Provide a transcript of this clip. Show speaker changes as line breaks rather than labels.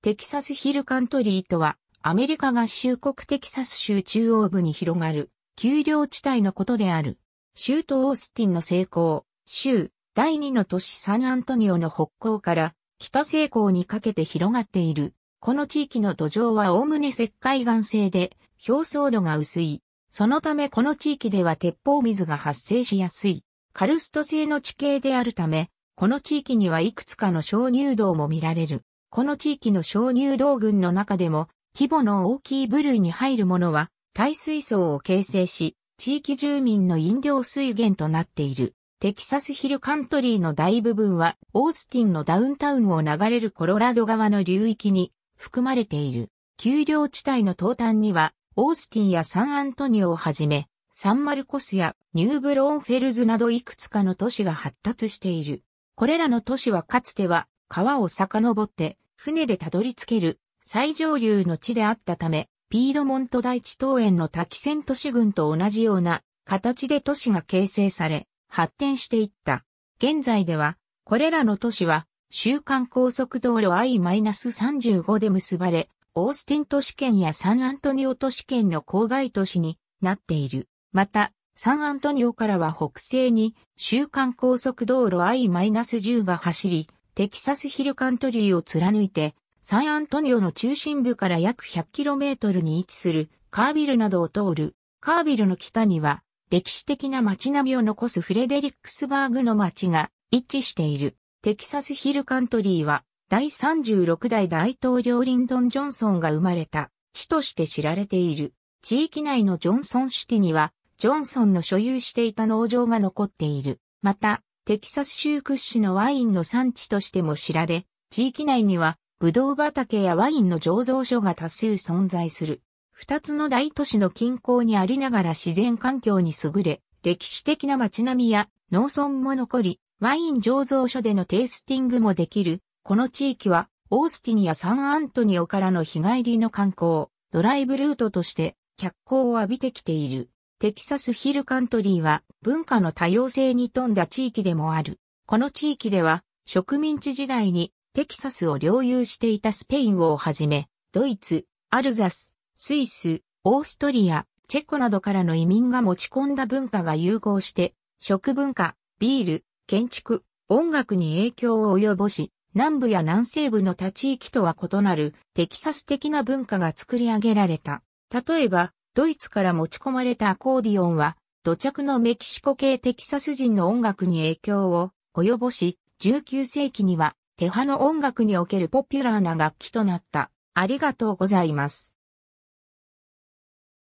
テキサスヒルカントリーとは、アメリカ合衆国テキサス州中央部に広がる、丘陵地帯のことである。州都オースティンの西高、州、第二の都市サンアントニオの北高から、北西高にかけて広がっている。この地域の土壌はおおむね石灰岩性で、表層度が薄い。そのためこの地域では鉄砲水が発生しやすい。カルスト性の地形であるため、この地域にはいくつかの小乳道も見られる。この地域の小乳道群の中でも、規模の大きい部類に入るものは、耐水層を形成し、地域住民の飲料水源となっている。テキサスヒルカントリーの大部分は、オースティンのダウンタウンを流れるコロラド川の流域に含まれている。丘陵地帯の東端には、オースティンやサンアントニオをはじめ、サンマルコスやニューブローンフェルズなどいくつかの都市が発達している。これらの都市はかつては川を遡って、船でたどり着ける最上流の地であったため、ピードモント大地東園の滝線都市群と同じような形で都市が形成され、発展していった。現在では、これらの都市は、週間高速道路 I-35 で結ばれ、オースティン都市圏やサンアントニオ都市圏の郊外都市になっている。また、サンアントニオからは北西に、週間高速道路 I-10 が走り、テキサスヒルカントリーを貫いて、サンアントニオの中心部から約 100km に位置するカービルなどを通る、カービルの北には歴史的な街並みを残すフレデリックスバーグの街が一致している。テキサスヒルカントリーは第36代大統領リンドン・ジョンソンが生まれた地として知られている。地域内のジョンソンシティにはジョンソンの所有していた農場が残っている。また、テキサス州屈指のワインの産地としても知られ、地域内には、ブドウ畑やワインの醸造所が多数存在する。二つの大都市の近郊にありながら自然環境に優れ、歴史的な街並みや農村も残り、ワイン醸造所でのテイスティングもできる。この地域は、オースティニやサンアントニオからの日帰りの観光、ドライブルートとして脚光を浴びてきている。テキサスヒルカントリーは文化の多様性に富んだ地域でもある。この地域では植民地時代にテキサスを領有していたスペインをはじめ、ドイツ、アルザス、スイス、オーストリア、チェコなどからの移民が持ち込んだ文化が融合して、食文化、ビール、建築、音楽に影響を及ぼし、南部や南西部の他地域とは異なるテキサス的な文化が作り上げられた。例えば、ドイツから持ち込まれたアコーディオンは、土着のメキシコ系テキサス人の音楽に影響を及ぼし、19世紀には、手派の音楽におけるポピュラーな楽器となった。ありがとうございます。